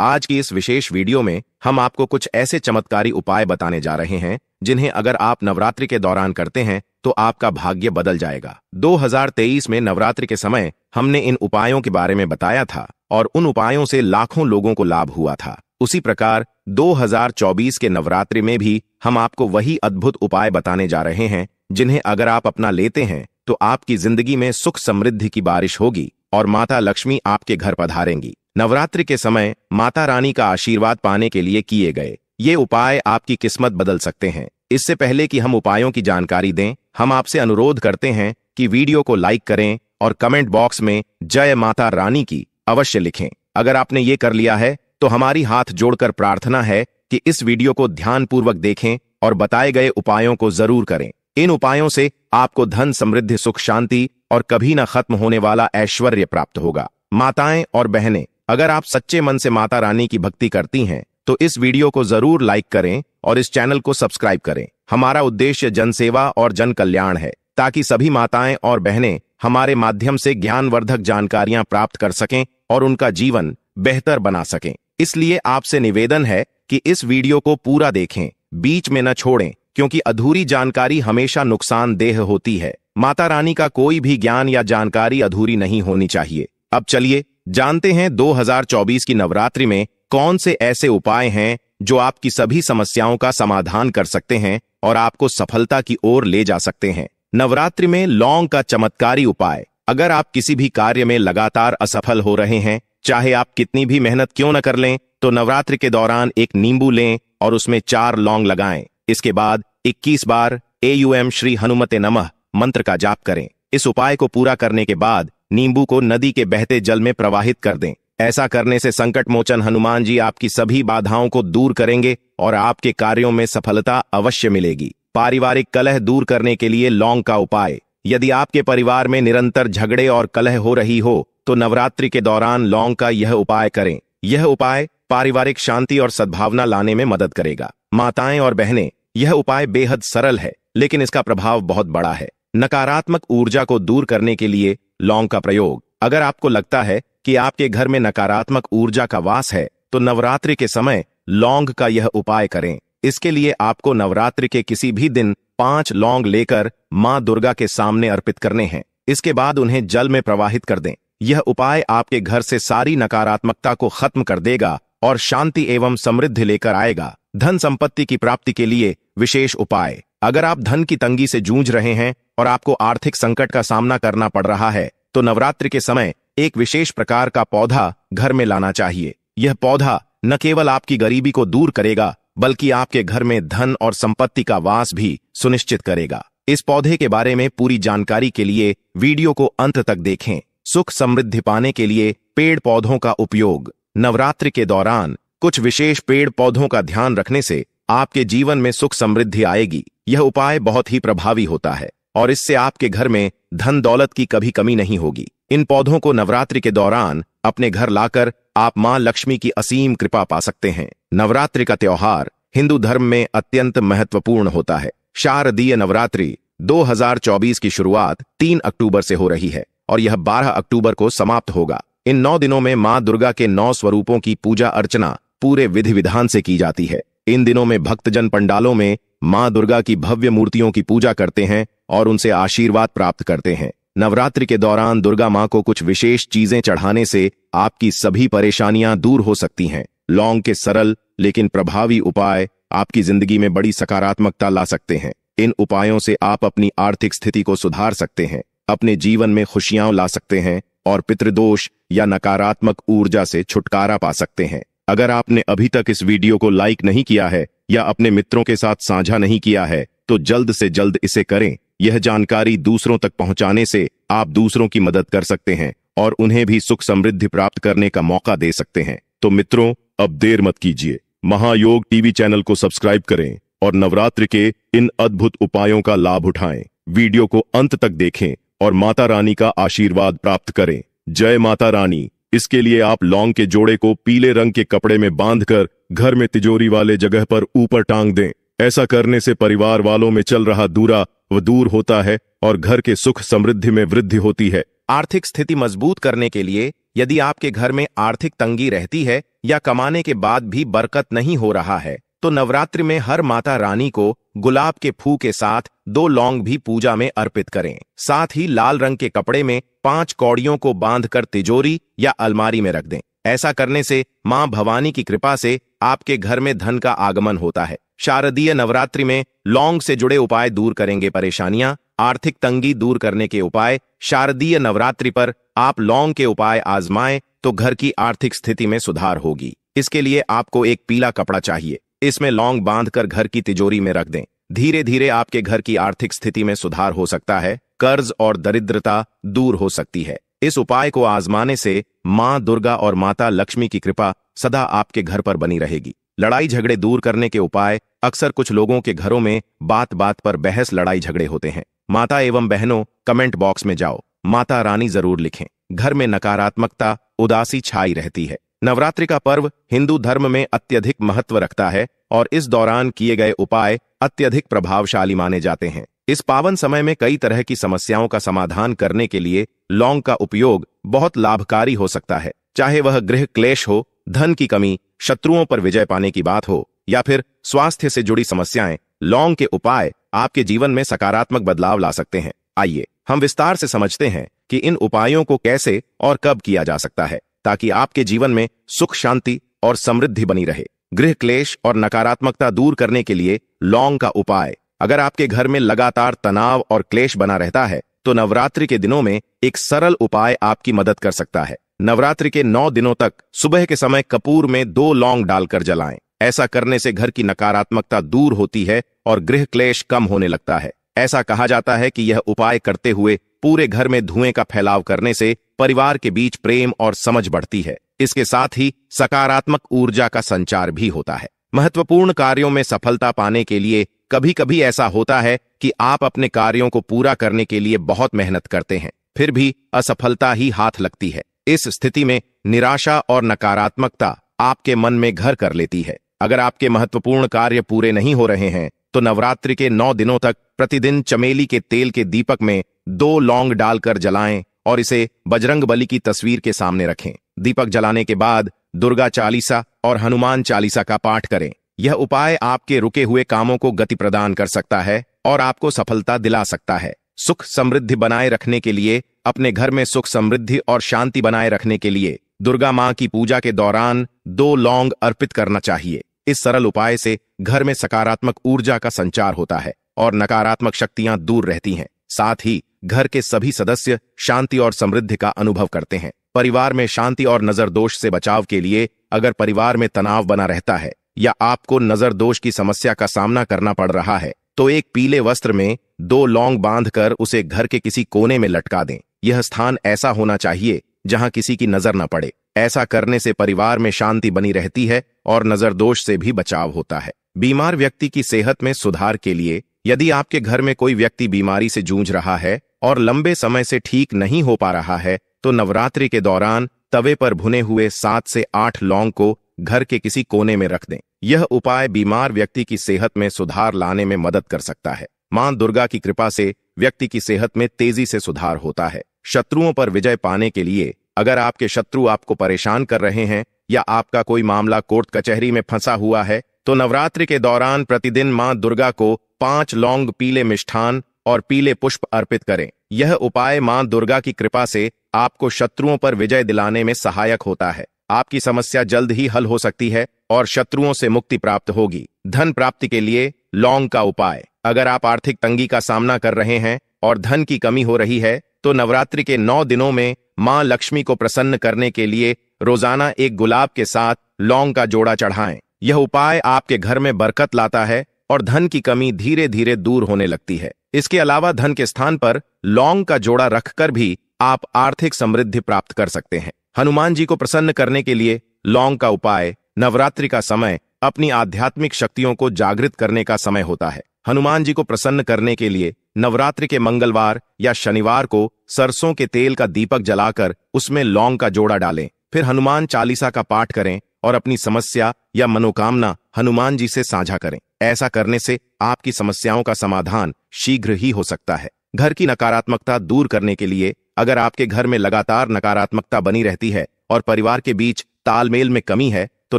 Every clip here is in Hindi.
आज की इस विशेष वीडियो में हम आपको कुछ ऐसे चमत्कारी उपाय बताने जा रहे हैं जिन्हें अगर आप नवरात्रि के दौरान करते हैं तो आपका भाग्य बदल जाएगा 2023 में नवरात्रि के समय हमने इन उपायों के बारे में बताया था और उन उपायों से लाखों लोगों को लाभ हुआ था उसी प्रकार 2024 के नवरात्रि में भी हम आपको वही अद्भुत उपाय बताने जा रहे हैं जिन्हें अगर आप अपना लेते हैं तो आपकी जिंदगी में सुख समृद्धि की बारिश होगी और माता लक्ष्मी आपके घर पधारेंगी नवरात्रि के समय माता रानी का आशीर्वाद पाने के लिए किए गए ये उपाय आपकी किस्मत बदल सकते हैं इससे पहले कि हम उपायों की जानकारी दें हम आपसे अनुरोध करते हैं कि वीडियो को लाइक करें और कमेंट बॉक्स में जय माता रानी की अवश्य लिखें अगर आपने ये कर लिया है तो हमारी हाथ जोड़कर प्रार्थना है कि इस वीडियो को ध्यानपूर्वक देखें और बताए गए उपायों को जरूर करें इन उपायों से आपको धन समृद्धि सुख शांति और कभी न खत्म होने वाला ऐश्वर्य प्राप्त होगा माताएं और बहनें अगर आप सच्चे मन से माता रानी की भक्ति करती हैं तो इस वीडियो को जरूर लाइक करें और इस चैनल को सब्सक्राइब करें हमारा उद्देश्य जनसेवा और जन कल्याण है ताकि सभी माताएं और बहनें हमारे माध्यम से ज्ञानवर्धक जानकारियां प्राप्त कर सकें और उनका जीवन बेहतर बना सकें इसलिए आपसे निवेदन है कि इस वीडियो को पूरा देखें बीच में न छोड़ें क्योंकि अधूरी जानकारी हमेशा नुकसानदेह होती है माता रानी का कोई भी ज्ञान या जानकारी अधूरी नहीं होनी चाहिए अब चलिए जानते हैं 2024 की नवरात्रि में कौन से ऐसे उपाय हैं जो आपकी सभी समस्याओं का समाधान कर सकते हैं और आपको सफलता की ओर ले जा सकते हैं नवरात्रि में लौंग का चमत्कारी उपाय अगर आप किसी भी कार्य में लगातार असफल हो रहे हैं चाहे आप कितनी भी मेहनत क्यों न कर लें तो नवरात्रि के दौरान एक नींबू लें और उसमें चार लौंग लगाएं इसके बाद 21 बार एयूएम श्री हनुमते नमः मंत्र का जाप करें इस उपाय को पूरा करने के बाद नींबू को नदी के बहते जल में प्रवाहित कर दें ऐसा करने से संकट मोचन हनुमान जी आपकी सभी बाधाओं को दूर करेंगे और आपके कार्यों में सफलता अवश्य मिलेगी पारिवारिक कलह दूर करने के लिए लौंग का उपाय यदि आपके परिवार में निरंतर झगड़े और कलह हो रही हो तो नवरात्रि के दौरान लौंग का यह उपाय करें यह उपाय पारिवारिक शांति और सद्भावना लाने में मदद करेगा माताएं और बहनें यह उपाय बेहद सरल है लेकिन इसका प्रभाव बहुत बड़ा है नकारात्मक ऊर्जा को दूर करने के लिए लौंग का प्रयोग अगर आपको लगता है कि आपके घर में नकारात्मक ऊर्जा का वास है तो नवरात्रि के समय लौंग का यह उपाय करें इसके लिए आपको नवरात्रि के किसी भी दिन पांच लौंग लेकर मां दुर्गा के सामने अर्पित करने हैं इसके बाद उन्हें जल में प्रवाहित कर दें यह उपाय आपके घर से सारी नकारात्मकता को खत्म कर देगा और शांति एवं समृद्धि लेकर आएगा धन संपत्ति की प्राप्ति के लिए विशेष उपाय अगर आप धन की तंगी से जूझ रहे हैं और आपको आर्थिक संकट का सामना करना पड़ रहा है तो नवरात्र के समय एक विशेष प्रकार का पौधा घर में लाना चाहिए यह पौधा न केवल आपकी गरीबी को दूर करेगा बल्कि आपके घर में धन और संपत्ति का वास भी सुनिश्चित करेगा इस पौधे के बारे में पूरी जानकारी के लिए वीडियो को अंत तक देखें सुख समृद्धि पाने के लिए पेड़ पौधों का उपयोग नवरात्र के दौरान कुछ विशेष पेड़ पौधों का ध्यान रखने से आपके जीवन में सुख समृद्धि आएगी यह उपाय बहुत ही प्रभावी होता है और इससे आपके घर में धन दौलत की कभी कमी नहीं होगी इन पौधों को नवरात्रि के दौरान अपने घर लाकर आप मां लक्ष्मी की असीम कृपा पा सकते हैं नवरात्रि का त्योहार हिंदू धर्म में अत्यंत महत्वपूर्ण होता है शारदीय नवरात्रि 2024 की शुरुआत 3 अक्टूबर से हो रही है और यह 12 अक्टूबर को समाप्त होगा इन नौ दिनों में मां दुर्गा के नौ स्वरूपों की पूजा अर्चना पूरे विधि विधान से की जाती है इन दिनों में भक्तजन पंडालों में माँ दुर्गा की भव्य मूर्तियों की पूजा करते हैं और उनसे आशीर्वाद प्राप्त करते हैं नवरात्रि के दौरान दुर्गा माँ को कुछ विशेष चीजें चढ़ाने से आपकी सभी परेशानियां दूर हो सकती हैं लौंग के सरल लेकिन प्रभावी उपाय आपकी जिंदगी में बड़ी सकारात्मकता ला सकते हैं इन उपायों से आप अपनी आर्थिक स्थिति को सुधार सकते हैं अपने जीवन में खुशियां ला सकते हैं और पितृदोष या नकारात्मक ऊर्जा से छुटकारा पा सकते हैं अगर आपने अभी तक इस वीडियो को लाइक नहीं किया है या अपने मित्रों के साथ साझा नहीं किया है तो जल्द से जल्द इसे करें यह जानकारी दूसरों तक पहुंचाने से आप दूसरों की मदद कर सकते हैं और उन्हें भी सुख समृद्धि प्राप्त करने का मौका दे सकते हैं तो मित्रों अब देर मत कीजिए महायोग टीवी चैनल को सब्सक्राइब करें और नवरात्र के इन अद्भुत उपायों का लाभ उठाएं वीडियो को अंत तक देखें और माता रानी का आशीर्वाद प्राप्त करें जय माता रानी इसके लिए आप लौंग के जोड़े को पीले रंग के कपड़े में बांधकर घर में तिजोरी वाले जगह पर ऊपर टांग दें ऐसा करने से परिवार वालों में चल रहा दूरा वह दूर होता है और घर के सुख समृद्धि में वृद्धि होती है आर्थिक स्थिति मजबूत करने के लिए यदि आपके घर में आर्थिक तंगी रहती है या कमाने के बाद भी बरकत नहीं हो रहा है तो नवरात्रि में हर माता रानी को गुलाब के फू के साथ दो लौंग भी पूजा में अर्पित करें साथ ही लाल रंग के कपड़े में पांच कौड़ियों को बांधकर तिजोरी या अलमारी में रख दें ऐसा करने से मां भवानी की कृपा से आपके घर में धन का आगमन होता है शारदीय नवरात्रि में लौंग से जुड़े उपाय दूर करेंगे परेशानियां आर्थिक तंगी दूर करने के उपाय शारदीय नवरात्रि पर आप लौंग के उपाय आजमाएं तो घर की आर्थिक स्थिति में सुधार होगी इसके लिए आपको एक पीला कपड़ा चाहिए इसमें लौंग बांधकर घर की तिजोरी में रख दें धीरे धीरे आपके घर की आर्थिक स्थिति में सुधार हो सकता है कर्ज और दरिद्रता दूर हो सकती है इस उपाय को आजमाने से मां दुर्गा और माता लक्ष्मी की कृपा सदा आपके घर पर बनी रहेगी लड़ाई झगड़े दूर करने के उपाय अक्सर कुछ लोगों के घरों में बात बात पर बहस लड़ाई झगड़े होते हैं माता एवं बहनों कमेंट बॉक्स में जाओ माता रानी जरूर लिखें घर में नकारात्मकता उदासी छाई रहती है नवरात्रि का पर्व हिंदू धर्म में अत्यधिक महत्व रखता है और इस दौरान किए गए उपाय अत्यधिक प्रभावशाली माने जाते हैं इस पावन समय में कई तरह की समस्याओं का समाधान करने के लिए लौंग का उपयोग बहुत लाभकारी हो सकता है चाहे वह गृह क्लेश हो धन की कमी शत्रुओं पर विजय पाने की बात हो या फिर स्वास्थ्य से जुड़ी समस्याएं लौंग के उपाय आपके जीवन में सकारात्मक बदलाव ला सकते हैं आइए हम विस्तार से समझते हैं कि इन उपायों को कैसे और कब किया जा सकता है ताकि आपके जीवन में सुख शांति और समृद्धि बनी रहे गृह क्लेश और नकारात्मकता दूर करने के लिए लौंग का उपाय अगर आपके घर में लगातार तनाव और क्लेश बना रहता है तो नवरात्रि के दिनों में एक सरल उपाय आपकी मदद कर सकता है नवरात्रि के नौ दिनों तक सुबह के समय कपूर में दो लौंग डालकर जलाएं ऐसा करने से घर की नकारात्मकता दूर होती है और गृह क्लेश कम होने लगता है ऐसा कहा जाता है कि यह उपाय करते हुए पूरे घर में धुएं का फैलाव करने से परिवार के बीच प्रेम और समझ बढ़ती है इसके साथ ही सकारात्मक ऊर्जा का संचार भी होता है महत्वपूर्ण कार्यों में सफलता पाने के लिए कभी कभी ऐसा होता है कि आप अपने कार्यों को पूरा करने के लिए बहुत मेहनत करते हैं फिर भी असफलता ही हाथ लगती है इस स्थिति में निराशा और नकारात्मकता आपके मन में घर कर लेती है अगर आपके महत्वपूर्ण कार्य पूरे नहीं हो रहे हैं तो नवरात्रि के नौ दिनों तक प्रतिदिन चमेली के तेल के दीपक में दो लौंग डालकर जलाएं और इसे बजरंग बली की तस्वीर के सामने रखें दीपक जलाने के बाद दुर्गा चालीसा और हनुमान चालीसा का पाठ करें यह उपाय आपके रुके हुए कामों को गति प्रदान कर सकता है और आपको सफलता दिला सकता है सुख समृद्धि बनाए रखने के लिए अपने घर में सुख समृद्धि और शांति बनाए रखने के लिए दुर्गा माँ की पूजा के दौरान दो लौंग अर्पित करना चाहिए इस सरल उपाय से घर में सकारात्मक ऊर्जा का संचार होता है और नकारात्मक शक्तियां दूर रहती हैं साथ ही घर के सभी सदस्य शांति और समृद्धि का अनुभव करते हैं परिवार में शांति और नजर दोष से बचाव के लिए अगर परिवार में तनाव बना रहता है या आपको नजर दोष की समस्या का सामना करना पड़ रहा है तो एक पीले वस्त्र में दो लौंग बांधकर उसे घर के किसी कोने में लटका दें यह स्थान ऐसा होना चाहिए जहां किसी की नजर न पड़े ऐसा करने से परिवार में शांति बनी रहती है और नजर दोष से भी बचाव होता है बीमार व्यक्ति की सेहत में सुधार के लिए यदि आपके घर में कोई व्यक्ति बीमारी से जूझ रहा है और लंबे समय से ठीक नहीं हो पा रहा है तो नवरात्रि के दौरान तवे पर भुने हुए सात से आठ लौंग को घर के किसी कोने में रख दें यह उपाय बीमार व्यक्ति की सेहत में सुधार लाने में मदद कर सकता है मां दुर्गा की कृपा से व्यक्ति की सेहत में तेजी से सुधार होता है शत्रुओं पर विजय पाने के लिए अगर आपके शत्रु आपको परेशान कर रहे हैं या आपका कोई मामला कोर्ट कचहरी में फंसा हुआ है तो नवरात्रि के दौरान प्रतिदिन मां दुर्गा को पांच लौंग पीले मिष्ठान और पीले पुष्प अर्पित करें यह उपाय मां दुर्गा की कृपा से आपको शत्रुओं पर विजय दिलाने में सहायक होता है आपकी समस्या जल्द ही हल हो सकती है और शत्रुओं से मुक्ति प्राप्त होगी धन प्राप्ति के लिए लौंग का उपाय अगर आप आर्थिक तंगी का सामना कर रहे हैं और धन की कमी हो रही है तो नवरात्रि के नौ दिनों में मां लक्ष्मी को प्रसन्न करने के लिए रोजाना एक गुलाब के साथ लौंग का जोड़ा चढ़ाएं यह उपाय आपके घर में बरकत लाता है और धन की कमी धीरे धीरे दूर होने लगती है इसके अलावा धन के स्थान पर लौंग का जोड़ा रखकर भी आप आर्थिक समृद्धि प्राप्त कर सकते हैं हनुमान जी को प्रसन्न करने के लिए लौंग का उपाय नवरात्रि का समय अपनी आध्यात्मिक शक्तियों को जागृत करने का समय होता है हनुमान जी को प्रसन्न करने के लिए नवरात्रि के मंगलवार या शनिवार को सरसों के तेल का दीपक जलाकर उसमें लौंग का जोड़ा डालें फिर हनुमान चालीसा का पाठ करें और अपनी समस्या या मनोकामना हनुमान जी से साझा करें ऐसा करने से आपकी समस्याओं का समाधान शीघ्र ही हो सकता है घर की नकारात्मकता दूर करने के लिए अगर आपके घर में लगातार नकारात्मकता बनी रहती है और परिवार के बीच तालमेल में कमी है तो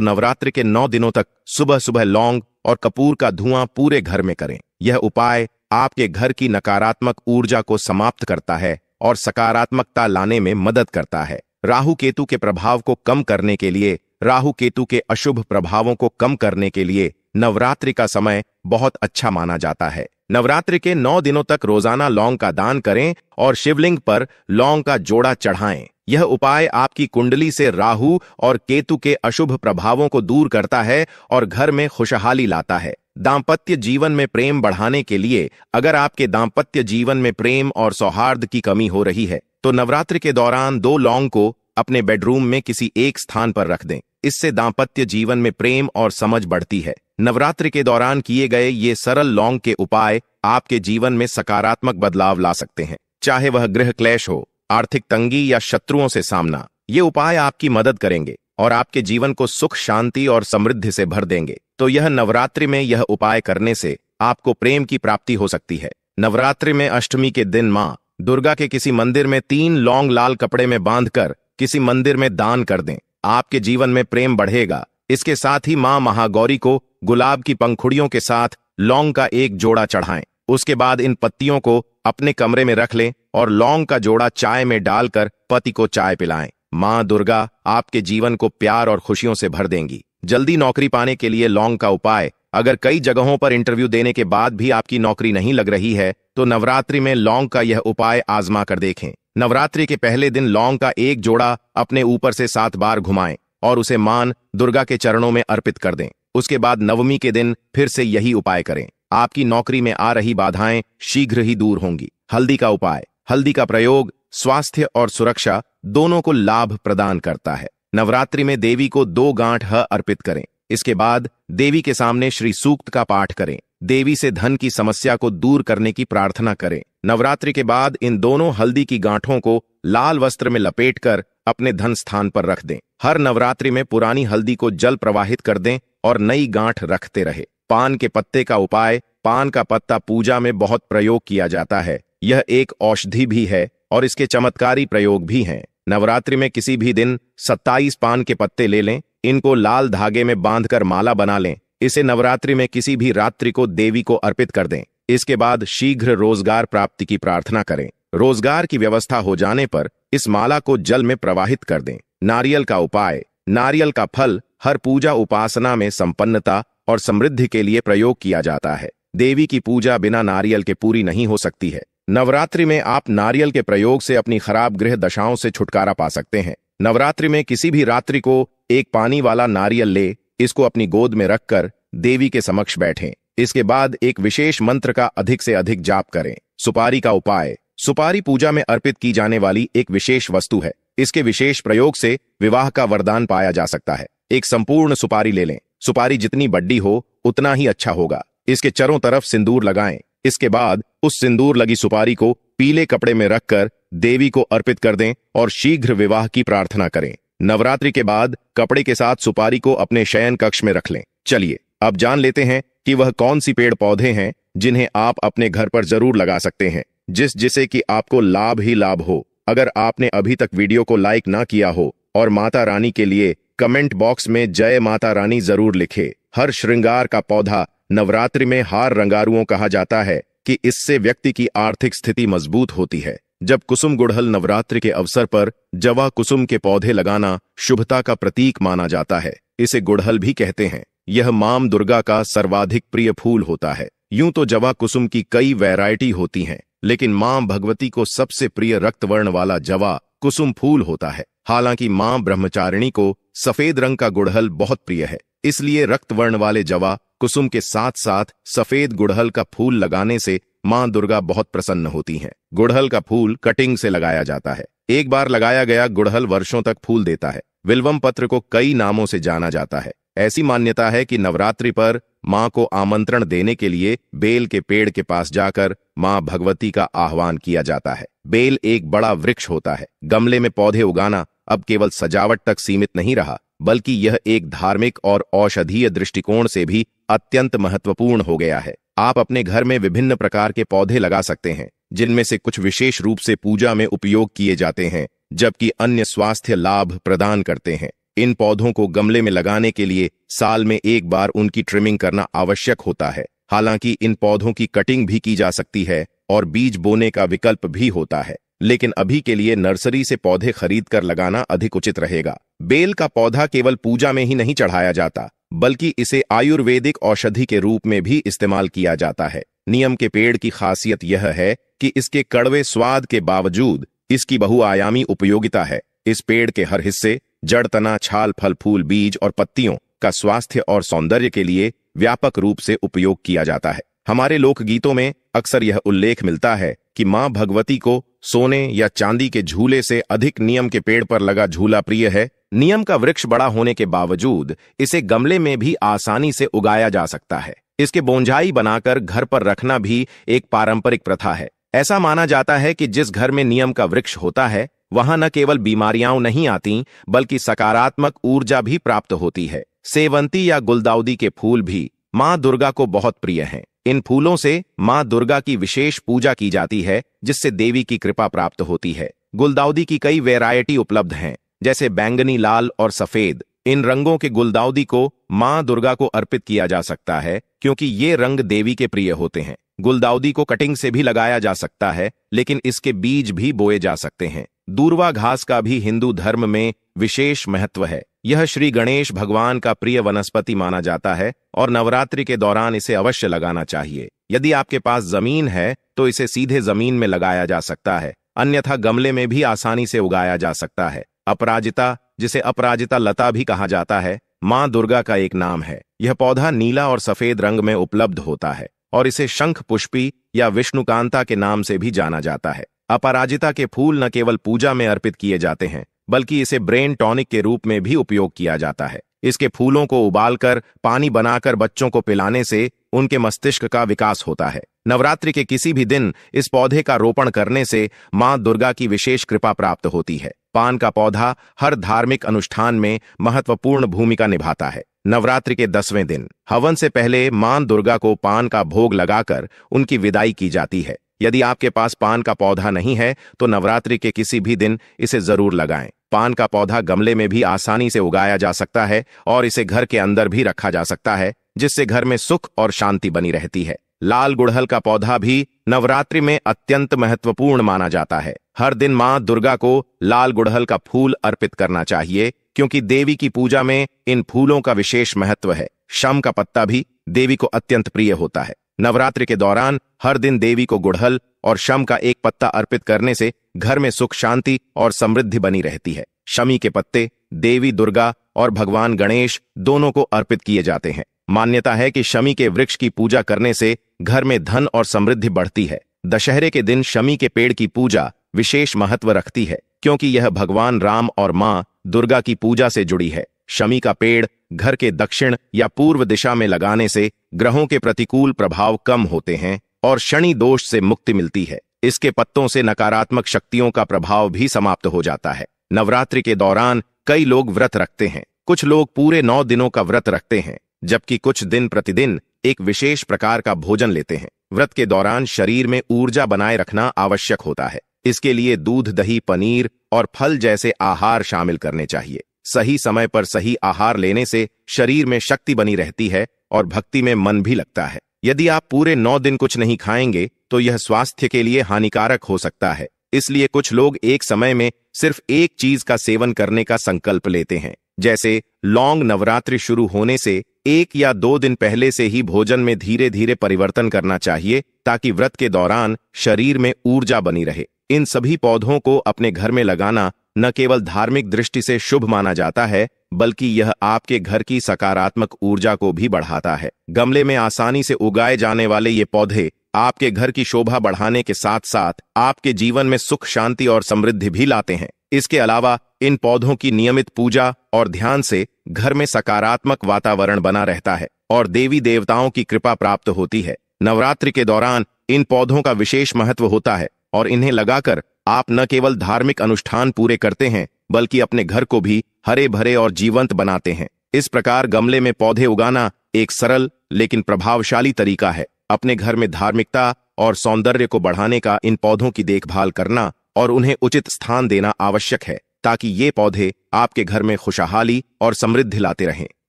नवरात्र के नौ दिनों तक सुबह सुबह लौंग और कपूर का धुआं पूरे घर में करें यह उपाय आपके घर की नकारात्मक ऊर्जा को समाप्त करता है और सकारात्मकता लाने में मदद करता है राहु केतु के प्रभाव को कम करने के लिए राहु केतु के अशुभ प्रभावों को कम करने के लिए नवरात्रि का समय बहुत अच्छा माना जाता है नवरात्र के नौ दिनों तक रोजाना लौंग का दान करें और शिवलिंग पर लौंग का जोड़ा चढ़ाएं। यह उपाय आपकी कुंडली से राहु और केतु के अशुभ प्रभावों को दूर करता है और घर में खुशहाली लाता है दाम्पत्य जीवन में प्रेम बढ़ाने के लिए अगर आपके दाम्पत्य जीवन में प्रेम और सौहार्द की कमी हो रही है तो नवरात्र के दौरान दो लौंग को अपने बेडरूम में किसी एक स्थान पर रख दें इससे दाम्पत्य जीवन में प्रेम और समझ बढ़ती है नवरात्र के दौरान किए गए ये सरल लौंग के उपाय आपके जीवन में सकारात्मक बदलाव ला सकते हैं चाहे वह गृह क्लेश हो आर्थिक तंगी या शत्रुओं से सामना ये उपाय आपकी मदद करेंगे और आपके जीवन को सुख शांति और समृद्धि से भर देंगे तो यह नवरात्रि में यह उपाय करने से आपको प्रेम की प्राप्ति हो सकती है नवरात्रि में अष्टमी के दिन माँ दुर्गा के किसी मंदिर में तीन लौंग लाल कपड़े में बांधकर किसी मंदिर में दान कर दें आपके जीवन में प्रेम बढ़ेगा इसके साथ ही मां महागौरी को गुलाब की पंखुड़ियों के साथ लौंग का एक जोड़ा चढ़ाएं उसके बाद इन पत्तियों को अपने कमरे में रख लें और लौंग का जोड़ा चाय में डालकर पति को चाय पिलाएं मां दुर्गा आपके जीवन को प्यार और खुशियों से भर देंगी जल्दी नौकरी पाने के लिए लौंग का उपाय अगर कई जगहों पर इंटरव्यू देने के बाद भी आपकी नौकरी नहीं लग रही है तो नवरात्रि में लौंग का यह उपाय आजमा कर देखें नवरात्रि के पहले दिन लौंग का एक जोड़ा अपने ऊपर से सात बार घुमाएं और उसे मान दुर्गा के चरणों में अर्पित कर दें उसके बाद नवमी के दिन फिर से यही उपाय करें आपकी नौकरी में आ रही बाधाएं शीघ्र ही दूर होंगी हल्दी का उपाय हल्दी का प्रयोग स्वास्थ्य और सुरक्षा दोनों को लाभ प्रदान करता है नवरात्रि में देवी को दो गांठ ह अर्पित करें इसके बाद देवी के सामने श्री सूक्त का पाठ करें देवी से धन की समस्या को दूर करने की प्रार्थना करें नवरात्रि के बाद इन दोनों हल्दी की गांठों को लाल वस्त्र में लपेटकर अपने धन स्थान पर रख दें हर नवरात्रि में पुरानी हल्दी को जल प्रवाहित कर दें और नई गांठ रखते रहे पान के पत्ते का उपाय पान का पत्ता पूजा में बहुत प्रयोग किया जाता है यह एक औषधि भी है और इसके चमत्कारी प्रयोग भी हैं नवरात्रि में किसी भी दिन 27 पान के पत्ते ले लें इनको लाल धागे में बांधकर माला बना लें इसे नवरात्रि में किसी भी रात्रि को देवी को अर्पित कर दें इसके बाद शीघ्र रोजगार प्राप्ति की प्रार्थना करें रोजगार की व्यवस्था हो जाने पर इस माला को जल में प्रवाहित कर दें नारियल का उपाय नारियल का फल हर पूजा उपासना में संपन्नता और समृद्धि के लिए प्रयोग किया जाता है देवी की पूजा बिना नारियल के पूरी नहीं हो सकती है नवरात्रि में आप नारियल के प्रयोग से अपनी खराब गृह दशाओं से छुटकारा पा सकते हैं नवरात्रि में किसी भी रात्रि को एक पानी वाला नारियल ले इसको अपनी गोद में रखकर देवी के समक्ष बैठें इसके बाद एक विशेष मंत्र का अधिक से अधिक जाप करें सुपारी का उपाय सुपारी पूजा में अर्पित की जाने वाली एक विशेष वस्तु है इसके विशेष प्रयोग से विवाह का वरदान पाया जा सकता है एक संपूर्ण सुपारी ले लें सुपारी जितनी बड्डी हो उतना ही अच्छा होगा इसके चरों तरफ सिंदूर लगाएं इसके बाद उस सिंदूर लगी सुपारी को पीले कपड़े में रखकर देवी को अर्पित कर दें और शीघ्र विवाह की प्रार्थना करें नवरात्रि के बाद कपड़े के साथ सुपारी को अपने शयन कक्ष में रख लें चलिए अब जान लेते हैं कि वह कौन सी पेड़ पौधे हैं जिन्हें आप अपने घर पर जरूर लगा सकते हैं जिस जिसे कि आपको लाभ ही लाभ हो अगर आपने अभी तक वीडियो को लाइक ना किया हो और माता रानी के लिए कमेंट बॉक्स में जय माता रानी जरूर लिखे हर श्रृंगार का पौधा नवरात्रि में हार रंगारुओं कहा जाता है कि इससे व्यक्ति की आर्थिक स्थिति मजबूत होती है जब कुसुम गुड़हल नवरात्र के अवसर पर जवा कुसुम के पौधे लगाना शुभता का प्रतीक माना जाता है इसे गुड़हल भी कहते हैं यह माम दुर्गा का सर्वाधिक प्रिय फूल होता है यूं तो जवा कुसुम की कई वैरायटी होती हैं लेकिन माम भगवती को सबसे प्रिय रक्तवर्ण वाला जवा कुसुम फूल होता है हालांकि माँ ब्रह्मचारिणी को सफेद रंग का गुड़हल बहुत प्रिय है इसलिए रक्तवर्ण वाले जवा कुसुम के साथ साथ सफेद गुड़हल का फूल लगाने से माँ दुर्गा बहुत प्रसन्न होती हैं गुड़हल का फूल कटिंग से लगाया जाता है एक बार लगाया गया गुड़हल वर्षों तक फूल देता है विल्वम पत्र को कई नामों से जाना जाता है ऐसी मान्यता है कि नवरात्रि पर माँ को आमंत्रण देने के लिए बेल के पेड़ के पास जाकर माँ भगवती का आह्वान किया जाता है बेल एक बड़ा वृक्ष होता है गमले में पौधे उगाना अब केवल सजावट तक सीमित नहीं रहा बल्कि यह एक धार्मिक और औषधीय दृष्टिकोण से भी अत्यंत महत्वपूर्ण हो गया है आप अपने घर में विभिन्न प्रकार के पौधे लगा सकते हैं जिनमें से कुछ विशेष रूप से पूजा में उपयोग किए जाते हैं जबकि अन्य स्वास्थ्य लाभ प्रदान करते हैं इन पौधों को गमले में लगाने के लिए साल में एक बार उनकी ट्रिमिंग करना आवश्यक होता है हालांकि इन पौधों की कटिंग भी की जा सकती है और बीज बोने का विकल्प भी होता है लेकिन अभी के लिए नर्सरी से पौधे खरीद कर लगाना अधिक उचित रहेगा बेल का पौधा केवल पूजा में ही नहीं चढ़ाया जाता बल्कि इसे आयुर्वेदिक औषधि के रूप में भी इस्तेमाल किया जाता है नियम के पेड़ की खासियत यह है कि इसके कड़वे स्वाद के बावजूद इसकी बहुआयामी उपयोगिता है इस पेड़ के हर हिस्से जड़ तना छाल फल फूल बीज और पत्तियों का स्वास्थ्य और सौंदर्य के लिए व्यापक रूप से उपयोग किया जाता है हमारे लोकगीतों में अक्सर यह उल्लेख मिलता है कि माँ भगवती को सोने या चांदी के झूले से अधिक नियम के पेड़ पर लगा झूला प्रिय है नियम का वृक्ष बड़ा होने के बावजूद इसे गमले में भी आसानी से उगाया जा सकता है इसके बोंझाई बनाकर घर पर रखना भी एक पारंपरिक प्रथा है ऐसा माना जाता है कि जिस घर में नियम का वृक्ष होता है वहां न केवल बीमारियां नहीं आती बल्कि सकारात्मक ऊर्जा भी प्राप्त होती है सेवंती या गुलदाउदी के फूल भी माँ दुर्गा को बहुत प्रिय हैं इन फूलों से माँ दुर्गा की विशेष पूजा की जाती है जिससे देवी की कृपा प्राप्त होती है गुलदाउदी की कई वेरायटी उपलब्ध हैं जैसे बैंगनी लाल और सफेद इन रंगों के गुलदाउदी को मां दुर्गा को अर्पित किया जा सकता है क्योंकि ये रंग देवी के प्रिय होते हैं गुलदाउदी को कटिंग से भी लगाया जा सकता है लेकिन इसके बीज भी बोए जा सकते हैं दूरवा घास का भी हिंदू धर्म में विशेष महत्व है यह श्री गणेश भगवान का प्रिय वनस्पति माना जाता है और नवरात्रि के दौरान इसे अवश्य लगाना चाहिए यदि आपके पास जमीन है तो इसे सीधे जमीन में लगाया जा सकता है अन्यथा गमले में भी आसानी से उगाया जा सकता है अपराजिता जिसे अपराजिता लता भी कहा जाता है मां दुर्गा का एक नाम है यह पौधा नीला और सफेद रंग में उपलब्ध होता है और इसे शंख पुष्पी या विष्णुकांता के नाम से भी जाना जाता है अपराजिता के फूल न केवल पूजा में अर्पित किए जाते हैं बल्कि इसे ब्रेन टॉनिक के रूप में भी उपयोग किया जाता है इसके फूलों को उबालकर पानी बनाकर बच्चों को पिलाने से उनके मस्तिष्क का विकास होता है नवरात्रि के किसी भी दिन इस पौधे का रोपण करने से मां दुर्गा की विशेष कृपा प्राप्त होती है पान का पौधा हर धार्मिक अनुष्ठान में महत्वपूर्ण भूमिका निभाता है नवरात्रि के दसवें दिन हवन से पहले मां दुर्गा को पान का भोग लगाकर उनकी विदाई की जाती है यदि आपके पास पान का पौधा नहीं है तो नवरात्रि के किसी भी दिन इसे जरूर लगाएं पान का पौधा गमले में भी आसानी से उगाया जा सकता है और इसे घर के अंदर भी रखा जा सकता है जिससे घर में सुख और शांति बनी रहती है लाल गुड़हल का पौधा भी नवरात्रि में अत्यंत महत्वपूर्ण माना जाता है हर दिन माँ दुर्गा को लाल गुड़हल का फूल अर्पित करना चाहिए क्योंकि देवी की पूजा में इन फूलों का विशेष महत्व है शम का पत्ता भी देवी को अत्यंत प्रिय होता है नवरात्रि के दौरान हर दिन देवी को गुड़हल और शम का एक पत्ता अर्पित करने से घर में सुख शांति और समृद्धि बनी रहती है शमी के पत्ते देवी दुर्गा और भगवान गणेश दोनों को अर्पित किए जाते हैं मान्यता है कि शमी के वृक्ष की पूजा करने से घर में धन और समृद्धि बढ़ती है दशहरे के दिन शमी के पेड़ की पूजा विशेष महत्व रखती है क्योंकि यह भगवान राम और मां दुर्गा की पूजा से जुड़ी है शमी का पेड़ घर के दक्षिण या पूर्व दिशा में लगाने से ग्रहों के प्रतिकूल प्रभाव कम होते हैं और शनि दोष से मुक्ति मिलती है इसके पत्तों से नकारात्मक शक्तियों का प्रभाव भी समाप्त हो जाता है नवरात्रि के दौरान कई लोग व्रत रखते हैं कुछ लोग पूरे नौ दिनों का व्रत रखते हैं जबकि कुछ दिन प्रतिदिन एक विशेष प्रकार का भोजन लेते हैं व्रत के दौरान शरीर में ऊर्जा बनाए रखना आवश्यक होता है इसके लिए दूध दही पनीर और फल जैसे आहार शामिल करने चाहिए सही समय पर सही आहार लेने से शरीर में शक्ति बनी रहती है और भक्ति में मन भी लगता है यदि आप पूरे नौ दिन कुछ नहीं खाएंगे तो यह स्वास्थ्य के लिए हानिकारक हो सकता है इसलिए कुछ लोग एक समय में सिर्फ एक चीज का सेवन करने का संकल्प लेते हैं जैसे लॉन्ग नवरात्रि शुरू होने से एक या दो दिन पहले से ही भोजन में धीरे धीरे परिवर्तन करना चाहिए ताकि व्रत के दौरान शरीर में ऊर्जा बनी रहे इन सभी पौधों को अपने घर में लगाना न केवल धार्मिक दृष्टि से शुभ माना जाता है बल्कि यह आपके घर की सकारात्मक ऊर्जा को भी बढ़ाता है गमले में आसानी से उगाए जाने वाले ये पौधे आपके घर की शोभा बढ़ाने के साथ साथ आपके जीवन में सुख शांति और समृद्धि भी लाते हैं इसके अलावा इन पौधों की नियमित पूजा और ध्यान से घर में सकारात्मक वातावरण बना रहता है और देवी देवताओं की कृपा प्राप्त होती है नवरात्रि के दौरान इन पौधों का विशेष महत्व होता है और इन्हें लगाकर आप न केवल धार्मिक अनुष्ठान पूरे करते हैं बल्कि अपने घर को भी हरे भरे और जीवंत बनाते हैं इस प्रकार गमले में पौधे उगाना एक सरल लेकिन प्रभावशाली तरीका है अपने घर में धार्मिकता और सौंदर्य को बढ़ाने का इन पौधों की देखभाल करना और उन्हें उचित स्थान देना आवश्यक है ताकि ये पौधे आपके घर में खुशहाली और समृद्धि लाते रहें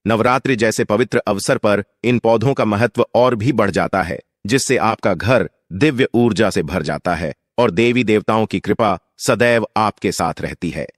नवरात्रि जैसे पवित्र अवसर पर इन पौधों का महत्व और भी बढ़ जाता है जिससे आपका घर दिव्य ऊर्जा से भर जाता है और देवी देवताओं की कृपा सदैव आपके साथ रहती है